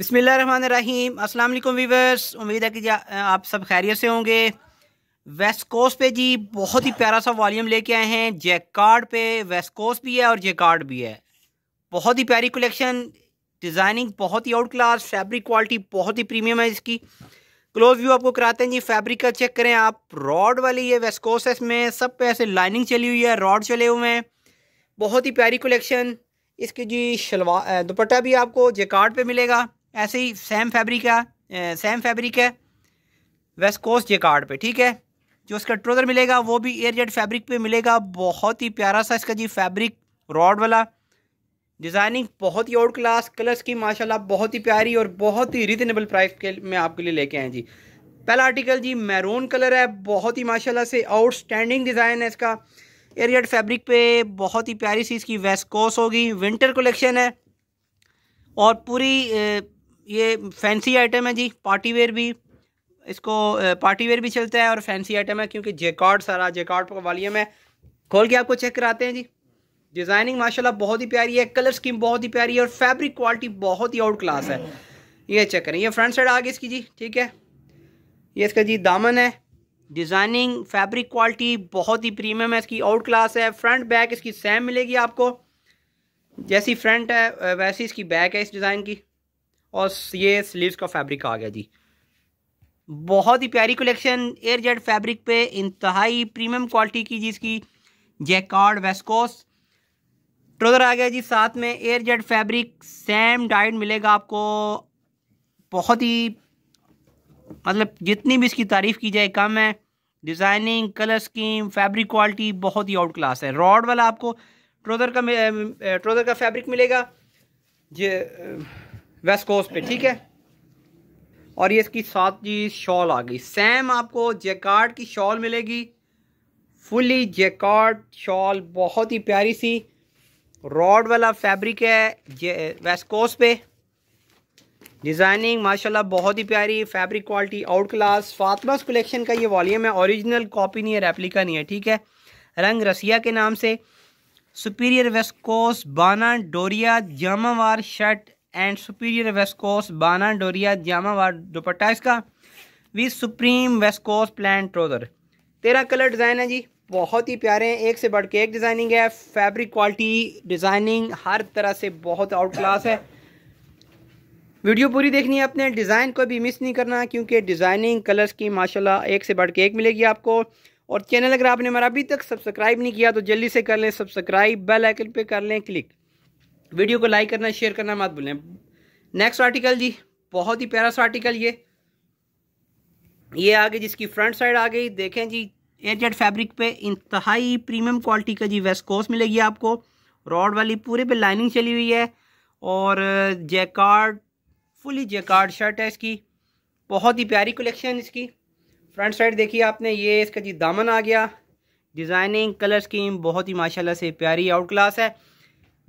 बिसमिल्ल रहीम अस्सलाम वालेकुम वीवर्स उम्मीद है कि आप सब खैरियत से होंगे वेस्ट कोस्ट पे जी बहुत ही प्यारा सा वॉल्यूम लेके आए हैं जैकार्ड पे वेस्ट कोस्ट भी है और जैकार्ड भी है बहुत ही प्यारी कलेक्शन डिज़ाइनिंग बहुत ही आउट क्लास फैब्रिक क्वालिटी बहुत ही प्रीमियम है इसकी क्लोज व्यू आपको कराते हैं जी फैब्रिक का चेक करें आप रॉड वाली ये वेस्ट कोस्ट है इसमें सब पे ऐसे लाइनिंग चली हुई है रॉड चले हुए हैं बहुत ही प्यारी कलेक्शन इसकी जी शलवार दुपट्टा भी आपको जैकार्ड पे मिलेगा ऐसे ही फैब्रिक फैब्रिका सेम फैब्रिक है वेस्ट कोस्ट ये कार्ड पे ठीक है जो इसका ट्रोज़र मिलेगा वो भी एयर जेट फैब्रिक पे मिलेगा बहुत ही प्यारा सा इसका जी फैब्रिक रॉड वाला डिज़ाइनिंग बहुत ही आउट क्लास कलर्स की माशाल्लाह बहुत ही प्यारी और बहुत ही रिजनेबल प्राइस के में आपके लिए लेके आए जी पहला आर्टिकल जी मैरून कलर है बहुत ही माशाला से आउट डिज़ाइन है इसका एरियड फैब्रिक पे बहुत ही प्यारी सी इसकी वेस्कोस होगी विंटर कलेक्शन है और पूरी ये फैंसी आइटम है जी पार्टी वेयर भी इसको पार्टी वेयर भी चलता है और फैंसी आइटम है क्योंकि जेकॉर्ड सारा जेकॉर्ड वालियम है खोल के आपको चेक कराते हैं जी डिज़ाइनिंग माशाल्लाह बहुत ही प्यारी है कलर स्कीम बहुत ही प्यारी है और फैब्रिक क्वालिटी बहुत ही आउट क्लास है ये चेक करें ये फ्रंट साइड आ गई इसकी जी ठीक है ये इसका जी दामन है डिज़ाइनिंग फैब्रिक क्वालिटी बहुत ही प्रीमियम है इसकी आउट क्लास है फ्रंट बैक इसकी सेम मिलेगी आपको जैसी फ्रंट है वैसी इसकी बैक है इस डिज़ाइन की और ये स्लीव्स का फैब्रिक आ गया जी बहुत ही प्यारी कलेक्शन एयर जेट फैब्रिक पे इंतहाई प्रीमियम क्वालिटी की जिसकी जैकॉर्ड वेस्कोस ट्रोज़र आ गया जी साथ में air jet fabric same dyed मिलेगा आपको बहुत ही मतलब जितनी भी इसकी तारीफ़ की जाए कम है designing colour scheme fabric quality बहुत ही आउट क्लास है रॉड वाला आपको ट्रोज़र का ट्रोज़र का फैब्रिक मिलेगा जे वेस्ट कोस्ट पे ठीक है और ये इसकी साथ जी शॉल आ गई सेम आपको जेकार्ड की शॉल मिलेगी फुली जेकार्ड शॉल बहुत ही प्यारी सी रॉड वाला फैब्रिक है वेस्ट कोस्ट पे डिज़ाइनिंग माशाल्लाह बहुत ही प्यारी फैब्रिक क्वालिटी आउट क्लास फातमास कलेक्शन का ये वॉल्यूम है ओरिजिनल कॉपी नहीं है रेप्लिका नहीं है ठीक है रंग रसिया के नाम से सुपीरियर वेस्कोस बाना डोरिया जामावार शर्ट एंड सुपीरियर वेस्कोस बाना डोरिया जामा दुपट्टा इसका with supreme viscose plain trouser तेरह कलर डिज़ाइन है जी बहुत ही प्यारे हैं एक से बढ़ के एक डिज़ाइनिंग है फैब्रिक क्वालिटी डिज़ाइनिंग हर तरह से बहुत आउट क्लास है वीडियो पूरी देखनी है अपने डिज़ाइन को भी मिस नहीं करना क्योंकि डिज़ाइनिंग कलर्स की माशाल्लाह एक से बढ़ के एक मिलेगी आपको और चैनल अगर आपने हमारा अभी तक सब्सक्राइब नहीं किया तो जल्दी से कर लें सब्सक्राइब बेल आइकन पे कर लें क्लिक वीडियो को लाइक करना शेयर करना मत भूलें नेक्स्ट आर्टिकल जी बहुत ही प्यारा सा आर्टिकल ये ये आगे जिसकी फ्रंट साइड आ गई देखें जी एयरजेट फैब्रिक पे इंतहाई प्रीमियम क्वालिटी का जी वेस्कोस मिलेगी आपको रॉड वाली पूरे पे लाइनिंग चली हुई है और जैकार्ड फुली जैकार्ड शर्ट है इसकी बहुत ही प्यारी कलेक्शन इसकी फ्रंट साइड देखिए आपने ये इसका जी दामन आ गया डिज़ाइनिंग कलर स्कीम बहुत ही माशाल्लाह से प्यारी आउट क्लास है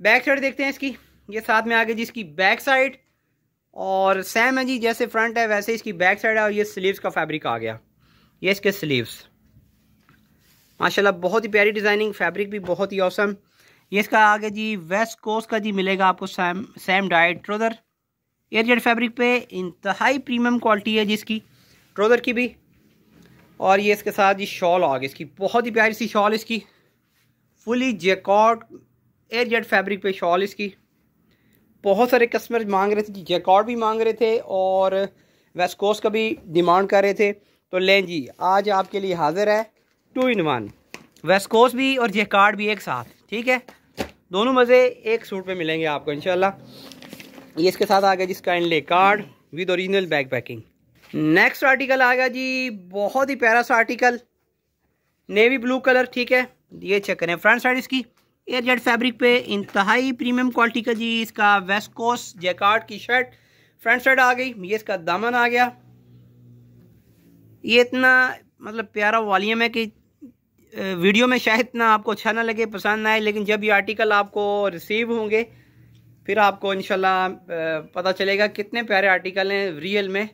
बैक साइड देखते हैं इसकी ये साथ में गई जी इसकी बैक साइड और सेम है जी जैसे फ्रंट है वैसे इसकी बैक साइड है और ये स्लीव्स का फैब्रिक आ गया ये इसके स्लीव्स माशाल्लाह बहुत ही प्यारी डिज़ाइनिंग फैब्रिक भी बहुत ही औसम ये इसका आ गया जी वेस्ट कोस्ट का जी मिलेगा आपको same same dyed air jet fabric पे इंतहाई प्रीमियम क्वालिटी है जिसकी ट्रोज़र की भी और ये इसके साथ जी शॉल आ गई इसकी बहुत ही प्यारी सी शॉल इसकी fully jacquard air jet fabric पे शॉल इसकी बहुत सारे कस्टमर मांग रहे थे जैकॉट भी मांग रहे थे और वेस्कोस का भी डिमांड कर रहे थे तो लें जी आज आपके लिए हाजिर है टू इन वन वेस्कोस भी और जैकॉड भी एक साथ ठीक है दोनों मज़े एक सूट पे मिलेंगे आपको इनशाला ये इसके साथ आ गया जिसका inlay card with original bag packing next article आ गया जी बहुत ही प्यारा सा आर्टिकल नेवी ब्लू कलर ठीक है ये चेक करें फ्रंट साइड इसकी एयर जेट फैब्रिक पे इंतहाई प्रीमियम क्वालिटी का जी इसका वेस्कोस जैकार्ड की शर्ट फ्रंट शर्ट आ गई ये इसका दामन आ गया ये इतना मतलब प्यारा वॉल्यूम है कि वीडियो में शायद ना आपको अच्छा ना लगे पसंद ना आए लेकिन जब ये आर्टिकल आपको रिसीव होंगे फिर आपको इनशाला पता चलेगा कितने प्यारे आर्टिकल हैं रियल में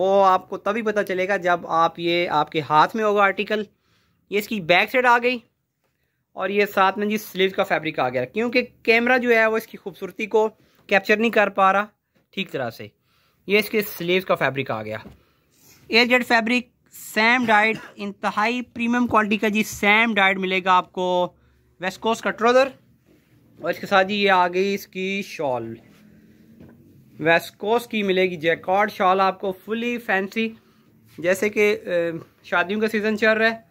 वो आपको तभी पता चलेगा जब आप ये आपके हाथ में होगा आर्टिकल ये इसकी बैक साइड आ गई और ये साथ में जी स्लीव का फैब्रिक आ गया क्योंकि कैमरा जो है वो इसकी खूबसूरती को कैप्चर नहीं कर पा रहा ठीक तरह से ये इसके स्लीव का फैब्रिक आ गया air jet fabric same dyed इंतहाई प्रीमियम क्वालिटी का जी सैम डाइट मिलेगा आपको वेस्कोस का ट्रोदर और इसके साथ जी ये आ गई इसकी शॉल वेस्कोस की मिलेगी जैकॉर्ड शॉल आपको फुली फैंसी जैसे कि शादियों का सीज़न चल रहा है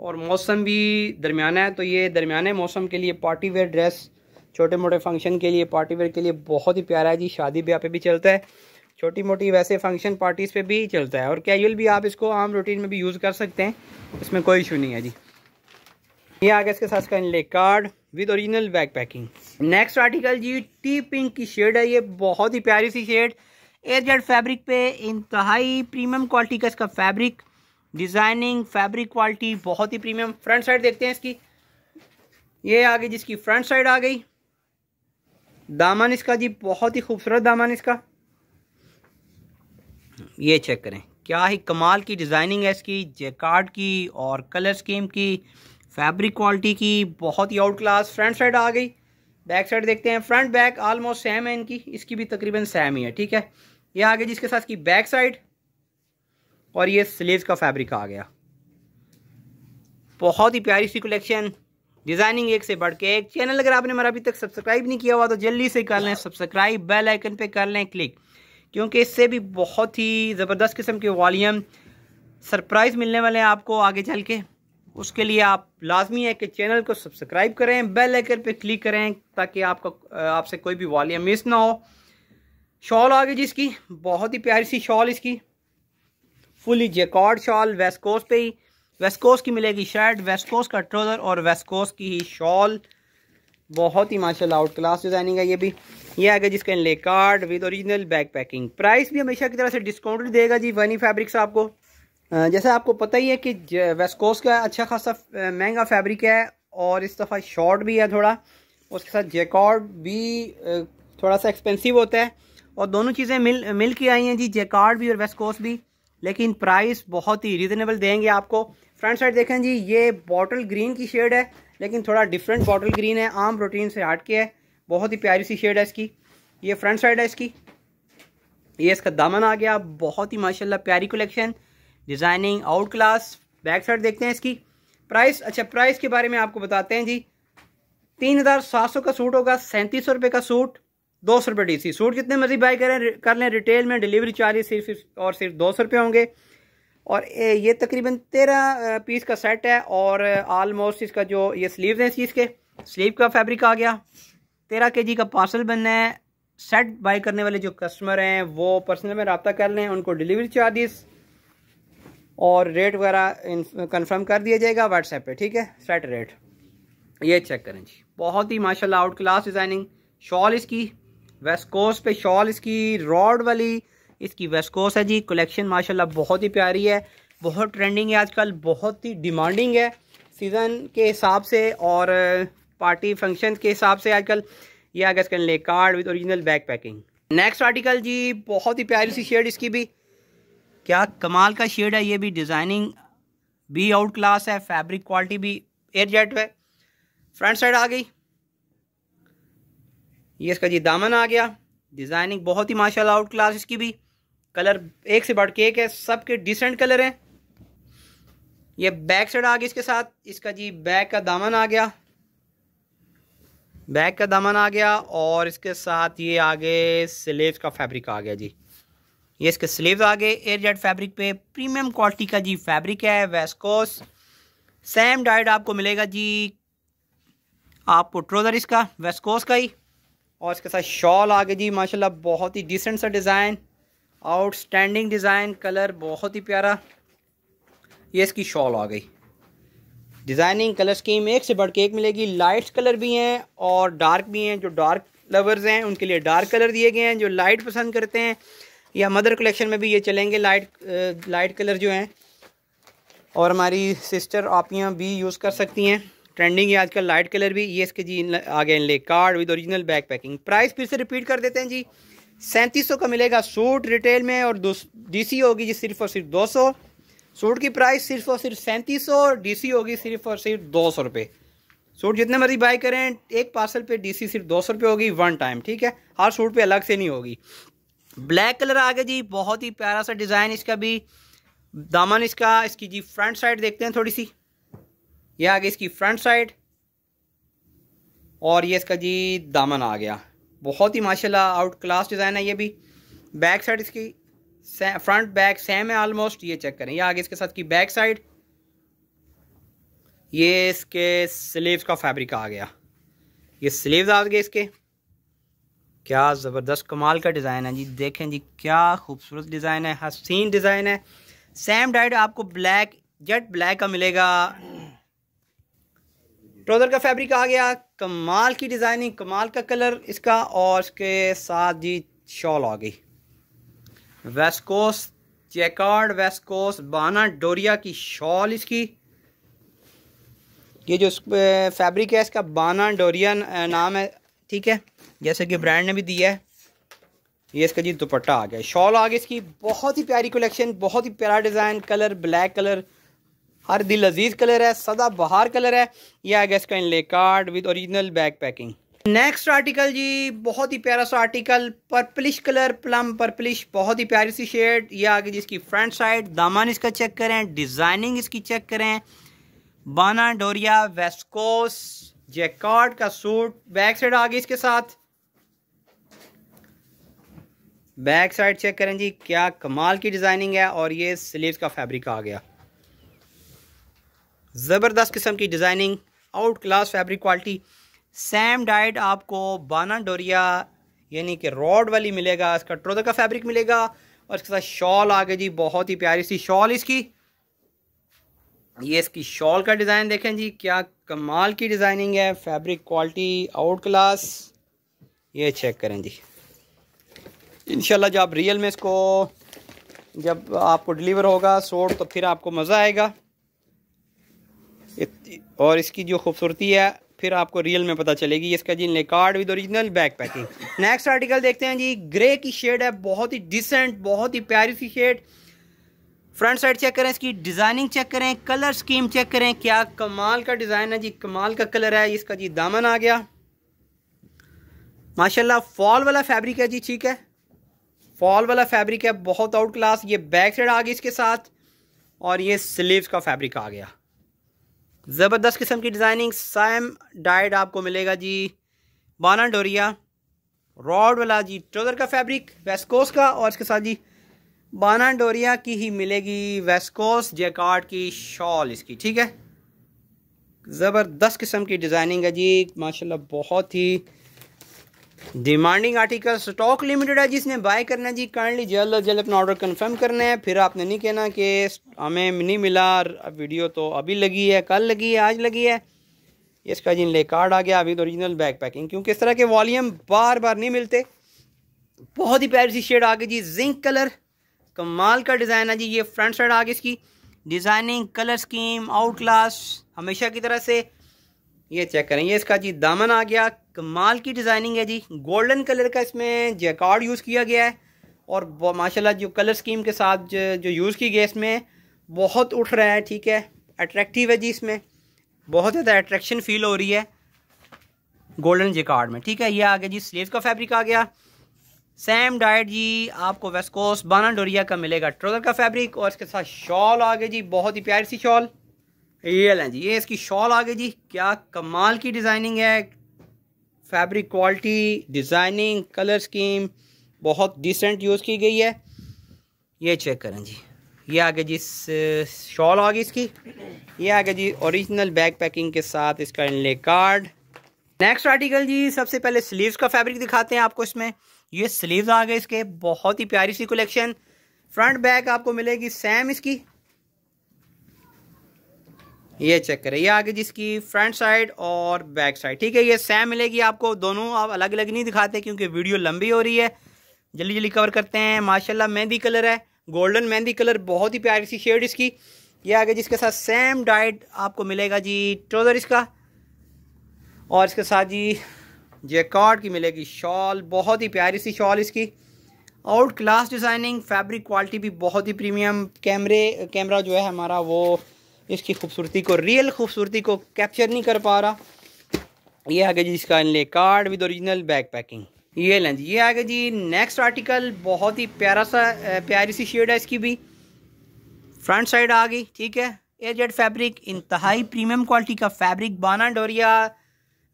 और मौसम भी दरमियाना है तो ये दरमियाने मौसम के लिए पार्टी वेयर ड्रेस छोटे मोटे फंक्शन के लिए पार्टी वेयर के लिए बहुत ही प्यारा है जी शादी ब्याह पे भी चलता है छोटी मोटी वैसे फंक्शन पार्टीज़ पे भी चलता है और कैजुअल भी आप इसको आम रूटीन में भी यूज़ कर सकते हैं इसमें कोई इशू नहीं है जी ये आगे इसके साथ का ले card with original back packing next article जी टी पिंक की शेड है ये बहुत ही प्यारी सी शेड जेड फैब्रिक पे इंतहाई प्रीमियम क्वालिटी का इसका फैब्रिक डिज़ाइनिंग फैब्रिक क्वालिटी बहुत ही प्रीमियम फ्रंट साइड देखते हैं इसकी ये आ गई जिसकी फ्रंट साइड आ गई दामन इसका जी बहुत ही खूबसूरत दामन इसका ये चेक करें क्या ही कमाल की डिज़ाइनिंग है इसकी जेकार्ड की और कलर स्कीम की फैब्रिक क्वालिटी की बहुत ही आउट क्लास फ्रंट साइड आ गई बैक साइड देखते हैं फ्रंट बैक ऑलमोस्ट सेम है इनकी इसकी भी तकरीबन सेम ही है ठीक है ये आगे जिसके साथ इसकी बैक साइड और ये स्लेज का फैब्रिक आ गया बहुत ही प्यारी सी कलेक्शन डिज़ाइनिंग एक से बढ़ के एक चैनल अगर आपने हमारा अभी तक सब्सक्राइब नहीं किया हुआ तो जल्दी से कर लें सब्सक्राइब बेल आइकन पे कर लें क्लिक क्योंकि इससे भी बहुत ही ज़बरदस्त किस्म के वॉल्यूम सरप्राइज़ मिलने वाले हैं आपको आगे चल के उसके लिए आप लाजमी है कि चैनल को सब्सक्राइब करें बेल आइकन पर क्लिक करें ताकि आपका आपसे कोई भी वॉल्यूम मिस ना हो शॉल आ गई जिसकी बहुत ही प्यारी सी शॉल इसकी फुली जेकॉर्ड शॉल वेस्कोस पे ही वेस्कोस की मिलेगी शर्ट वेस्कोस का ट्रोज़र और वेस्कोस की ही शॉल बहुत ही माशाल्लाह आउट क्लास डिज़ाइनिंग है ये भी ये आएगा जिसका inlay card with original back packing price भी हमेशा की तरह से डिस्काउंट देगा जी वनी फैब्रिक्स आपको जैसे आपको पता ही है कि वेस्कोस का अच्छा खासा महंगा फैब्रिक है और इस दफ़ा शॉर्ट भी है थोड़ा उसके साथ जेकॉर्ड भी थोड़ा सा एक्सपेंसिव होता है और दोनों चीज़ें मिल मिल के आई हैं जी जेकॉर्ड भी और वेस्कोस भी लेकिन प्राइस बहुत ही रिजनेबल देंगे आपको फ्रंट साइड देखें जी ये बॉटल ग्रीन की शेड है लेकिन थोड़ा डिफरेंट बॉटल ग्रीन है आम प्रोटीन से हट के है बहुत ही प्यारी सी शेड है इसकी ये फ्रंट साइड है इसकी ये इसका दामन आ गया बहुत ही माशाल्लाह प्यारी collection designing out class back side देखते हैं इसकी प्राइस अच्छा प्राइस के बारे में आपको बताते हैं जी तीन हज़ार सात सौ का सूट होगा सैंतीस सौ रुपये का सूट दो सौ रुपये डी सी सूट जितने मर्जी बाई करें कर लें रिटेल में डिलीवरी चार्ज सिर्फ और सिर्फ दो सौ रुपये होंगे और ये तकरीबन तेरह पीस का सेट है और आलमोस्ट इसका जो ये स्लीव है इस चीज़ के स्लीव का फैब्रिक आ गया तेरह के जी का पार्सल बनना है सेट बाई करने वाले जो कस्टमर हैं वो पर्सनल में रबता कर लें उनको डिलीवरी चार्जिस और रेट वगैरह कन्फर्म कर दिया जाएगा व्हाट्सएप पे ठीक है सेट रेट ये चेक करें जी बहुत ही माशाल्लाह आउट क्लास डिज़ाइनिंग शॉल इसकी वेस्कोस पे शॉल इसकी रॉड वाली इसकी वेस्कोस है जी कलेक्शन माशाल्लाह बहुत ही प्यारी है बहुत ट्रेंडिंग है आजकल बहुत ही डिमांडिंग है सीज़न के हिसाब से और पार्टी फंक्शन के हिसाब से आजकल ये आगे इसका ले card with original back packing next article जी बहुत ही प्यारी सी शेड इसकी भी क्या कमाल का शेड है ये भी डिज़ाइनिंग भी आउट क्लास है फैब्रिक क्वालिटी भी एयर जेट है फ्रंट साइड आ गई ये इसका जी दामन आ गया डिज़ाइनिंग बहुत ही माशाल्लाह आउट क्लास इसकी भी कलर एक से बढ़ के एक है सब के डिसेंट कलर हैं ये बैक साइड आ गया इसके साथ इसका जी बैक का दामन आ गया बैक का दामन आ गया और इसके साथ ये आगे स्लीव का फैब्रिक आ गया जी ये इसके स्लीव आ गए एयर जेट फैब्रिक पे प्रीमियम क्वालिटी का जी फैब्रिक है वेस्कोस सेम डाइट आपको मिलेगा जी आपको ट्रोज़र इसका वेस्कोस का ही और इसके साथ शॉल आ गई जी माशाल्लाह बहुत ही डिसेंट सा डिज़ाइन आउटस्टैंडिंग डिज़ाइन कलर बहुत ही प्यारा ये इसकी शॉल आ गई डिज़ाइनिंग कलर स्कीम एक से बढ़ के एक मिलेगी लाइट्स कलर भी हैं और डार्क भी हैं जो डार्क लवर्स हैं उनके लिए डार्क कलर दिए गए हैं जो लाइट पसंद करते हैं या मदर कलेक्शन में भी ये चलेंगे लाइट लाइट कलर जो हैं और हमारी सिस्टर आपियाँ भी यूज़ कर सकती हैं ट्रेंडिंग है आजकल लाइट कलर भी ये इसके जी आ गए inlay card with original back packing price फिर से रिपीट कर देते हैं जी सैंतीस सौ का मिलेगा सूट रिटेल में और डी सी होगी जी सिर्फ और सिर्फ दो सौ सूट की प्राइस सिर्फ और सिर्फ सैंतीस सौ और डी सी होगी सिर्फ और सिर्फ दो सौ रुपये सूट जितने मर्जी बाई करें एक पार्सल पे डी सी सिर्फ दो सौ रुपये होगी वन टाइम ठीक है हर सूट पर अलग से नहीं होगी ब्लैक कलर आ गया जी बहुत ही प्यारा सा डिज़ाइन इसका भी दामन इसका इसकी जी फ्रंट साइड देखते हैं थोड़ी सी ये आ गई इसकी फ्रंट साइड और ये इसका जी दामन आ गया बहुत ही माशाल्लाह आउट क्लास डिज़ाइन है ये भी बैक साइड इसकी फ्रंट बैक सेम है ऑलमोस्ट ये चेक करें ये आगे इसके साथ की बैक साइड ये इसके स्लीव्स का फैब्रिक आ गया ये स्लीव्स आ गए इसके क्या ज़बरदस्त कमाल का डिज़ाइन है जी देखें जी क्या खूबसूरत डिज़ाइन है हसीन डिज़ाइन है सेम डाइट आपको ब्लैक जेट ब्लैक का मिलेगा ट्राउज़र का फैब्रिक आ गया कमाल की डिज़ाइनिंग कमाल का कलर इसका और इसके साथ जी शॉल आ गई वेस्कोस चेकार्ड वेस्कोस बाना डोरिया की शॉल इसकी ये जो फैब्रिक है इसका बाना डोरिया नाम है ठीक है जैसे कि ब्रांड ने भी दिया है ये इसका जी दुपट्टा आ गया शॉल आ गया इसकी बहुत ही प्यारी कलेक्शन बहुत ही प्यारा डिज़ाइन कलर ब्लैक कलर हर दिल अजीज कलर है सदा बहार कलर है ये आ गया इसका inlay card with original bag packing next article जी बहुत ही प्यारा सा article purplish colour plum purplish बहुत ही प्यारी सी शेड ये आ गई जिसकी फ्रंट साइड दामन इसका चेक करें डिज़ाइनिंग इसकी चेक करें बाना डोरिया वेस्कोस जैकॉर्ड का सूट बैक साइड आ गई इसके साथ बैक साइड चेक करें जी क्या कमाल की डिज़ाइनिंग है और ये स्लीव का फैब्रिक आ गया ज़बरदस्त किस्म की designing out class fabric quality same dyed आपको बाना डोरिया यानी कि रॉड वाली मिलेगा इसका ट्रोदर का फैब्रिक मिलेगा और इसके साथ शॉल आ गई जी बहुत ही प्यारी सी शॉल इसकी ये इसकी शॉल का डिज़ाइन देखें जी क्या कमाल की डिज़ाइनिंग है फैब्रिक क्वालिटी आउट क्लास ये चेक करें जी इन जब रियल में इसको जब आपको डिलीवर होगा सोट तो फिर आपको मज़ा आएगा और इसकी जो खूबसूरती है फिर आपको रियल में पता चलेगी इसका जी लेकार्ड with original back packing next article देखते हैं जी ग्रे की शेड है बहुत ही डिसेंट बहुत ही प्यारी सी शेड फ्रंट साइड चेक करें इसकी डिज़ाइनिंग चेक करें कलर स्कीम चेक करें क्या कमाल का डिज़ाइन है जी कमाल का कलर है इसका जी दामन आ गया माशाल्लाह फॉल वाला फैब्रिक है जी ठीक है फॉल वाला फैब्रिक है बहुत आउट क्लास ये बैक साइड आ गई इसके साथ और ये स्लीव्स का फैब्रिक आ गया ज़बरदस्त किस्म की डिज़ाइनिंग सैम डाइड आपको मिलेगा जी बाना डोरिया रॉड वाला जी ट्रोज़र का फैब्रिक वेस्कोस का और इसके साथ जी बाना डोरिया की ही मिलेगी वेस्कोस जैकार्ड की शॉल इसकी ठीक है ज़बरदस्त किस्म की डिज़ाइनिंग है जी माशाल्लाह बहुत ही डिमांडिंग आर्टिकल स्टॉक लिमिटेड है जिसने बाय करना है जी काइंडली जल्द अज जल्द अपना ऑर्डर कंफर्म करना है फिर आपने नहीं कहना कि हमें नहीं मिला वीडियो तो अभी लगी है कल लगी है आज लगी है इसका जिन ले कार्ड आ गया अभी तो ओरिजिनल बैक पैकिंग क्योंकि इस तरह के वॉल्यूम बार बार नहीं मिलते बहुत ही प्यारी सी शेड आ गई जी जिंक कलर कमाल का डिज़ाइन है जी ये फ्रंट साइड आ गई इसकी designing colour scheme out class हमेशा की तरह से ये चेक करें ये इसका जी दामन आ गया कमाल की डिज़ाइनिंग है जी गोल्डन कलर का इसमें जैकॉर्ड यूज़ किया गया है और माशाल्लाह जो कलर स्कीम के साथ जो, जो यूज़ की गई इसमें बहुत उठ रहा है ठीक है अट्रैक्टिव है जी इसमें बहुत ज़्यादा अट्रैक्शन फील हो रही है गोल्डन जेकार्ड में ठीक है ये आ गया जी स्लीव का फैब्रिक आ गया सेम डाइट जी आपको वेस्कोस बाना डोरिया का मिलेगा ट्रोजर का फैब्रिक और इसके साथ शॉल आ गया जी बहुत ही प्यारी सी शॉल ये लें जी ये इसकी शॉल आ गई जी क्या कमाल की डिज़ाइनिंग है fabric quality designing colour scheme बहुत डिसेंट यूज़ की गई है ये चेक करें जी ये आ गया जी शॉल आ गई इसकी ये आ गया जी ओरिजिनल बैग पैकिंग के साथ इसका इनले कार्ड नेक्स्ट आर्टिकल जी सबसे पहले स्लीव्स का फैब्रिक दिखाते हैं आपको इसमें ये स्लीव्स आ गए इसके बहुत ही प्यारी सी कलेक्शन फ्रंट बैग आपको मिलेगी सेम इसकी ये चेक करें ये आगे जिसकी फ्रंट साइड और बैक साइड ठीक है ये सेम मिलेगी आपको दोनों आप अलग अलग नहीं दिखाते क्योंकि वीडियो लंबी हो रही है जल्दी जल्दी कवर करते हैं माशाल्लाह मेहंदी कलर है गोल्डन मेहंदी कलर बहुत ही प्यारी सी शेड इसकी ये आगे जिसके साथ सेम डाइट आपको मिलेगा जी ट्रोज़र इसका और इसके साथ जी जेकॉड की मिलेगी शॉल बहुत ही प्यारी सी शॉल इसकी out class designing fabric quality भी बहुत ही प्रीमियम कैमरे कैमरा जो है हमारा वो इसकी खूबसूरती को रियल खूबसूरती को कैप्चर नहीं कर पा रहा ये आगे जी इसका inlay card with original back packing ये लें जी ये आगे जी नेक्स्ट आर्टिकल बहुत ही प्यारा सा प्यारी सी शेड है इसकी भी फ्रंट साइड आ गई ठीक है एजेड फैब्रिक इंतहाई प्रीमियम क्वालिटी का फैब्रिक बाना डोरिया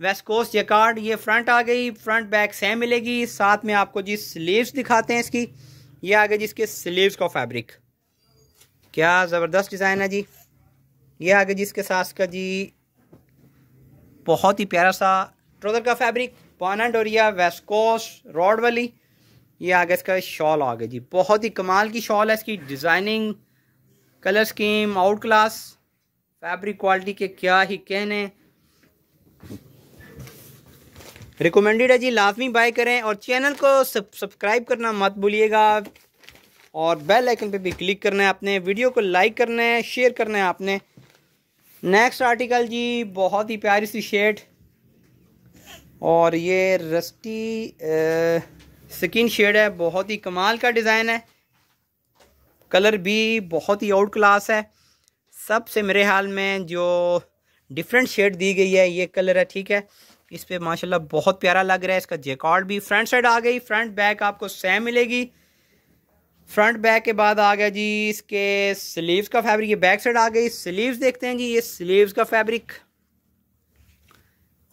वेस्ट कोस्ट कार्ड ये फ्रंट आ गई फ्रंट बैक सेम मिलेगी साथ में आपको जी स्लीव्स दिखाते हैं इसकी ये आ गया जी इसके स्लीव्स का फैब्रिक क्या ज़बरदस्त डिज़ाइन है जी ये आ गया जिसके साथ का जी बहुत ही प्यारा सा ट्रोजर का फैब्रिक पाना डोरिया वेस्कोस रॉड वाली ये आ गया इसका शॉल आ गया जी बहुत ही कमाल की शॉल है इसकी designing colour scheme out class fabric quality के क्या ही कहने रिकमेंडेड है जी लाजमी बाय करें और चैनल को सब्सक्राइब करना मत भूलिएगा और बेल आइकन पे भी क्लिक करना है आपने वीडियो को लाइक करना है शेयर करना है आपने नेक्स्ट आर्टिकल जी बहुत ही प्यारी सी शेड और ये रस्टी स्किन शेड है बहुत ही कमाल का डिज़ाइन है कलर भी बहुत ही आउट क्लास है सबसे मेरे हाल में जो डिफरेंट शेड दी गई है ये कलर है ठीक है इस पर माशाल्लाह बहुत प्यारा लग रहा है इसका जेकॉर्ड भी फ्रंट साइड आ गई फ्रंट बैक आपको सेम मिलेगी फ्रंट बैक के बाद आ गया जी इसके स्लीव्स का फैब्रिक ये बैक साइड आ गई स्लीव्स देखते हैं जी ये स्लीव्स का फैब्रिक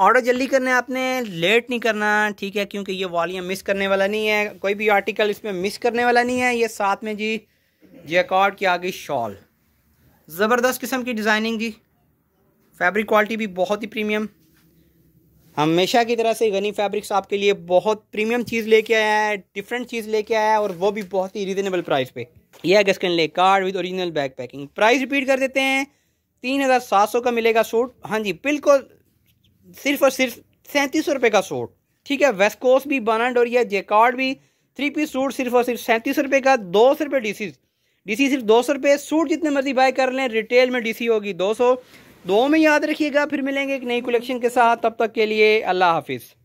ऑर्डर जल्दी करना है आपने लेट नहीं करना ठीक है क्योंकि ये वॉलियम मिस करने वाला नहीं है कोई भी आर्टिकल इसमें मिस करने वाला नहीं है ये साथ में जी अकॉर्ड की आ गई शॉल ज़बरदस्त किस्म की डिज़ाइनिंग जी फैब्रिक क्वालिटी भी बहुत ही प्रीमियम हमेशा की तरह से गनी फैब्रिक्स आपके लिए बहुत प्रीमियम चीज़ लेके आया है डिफरेंट चीज़ लेके आया है और वो भी बहुत ही रीजनेबल प्राइस पे यह है गस्कन ले card with original bag packing price repeat कर देते हैं तीन हज़ार सात सौ का मिलेगा सूट हाँ जी बिल्कुल सिर्फ और सिर्फ सैंतीस सौ रुपये का सूट ठीक है वेस्कोस भी बनंड और यह जेकार्ड भी थ्री पीस सूट सिर्फ और सिर्फ सैंतीस सौ रुपये का दो सौ रुपये डीसी डीसी सिर्फ दो सौ रुपये सूट जितने मर्जी बाय कर लें रिटेल में डीसी होगी दो सौ दो में याद रखिएगा फिर मिलेंगे एक नई कलेक्शन के साथ तब तक के लिए अल्लाह हाफिज़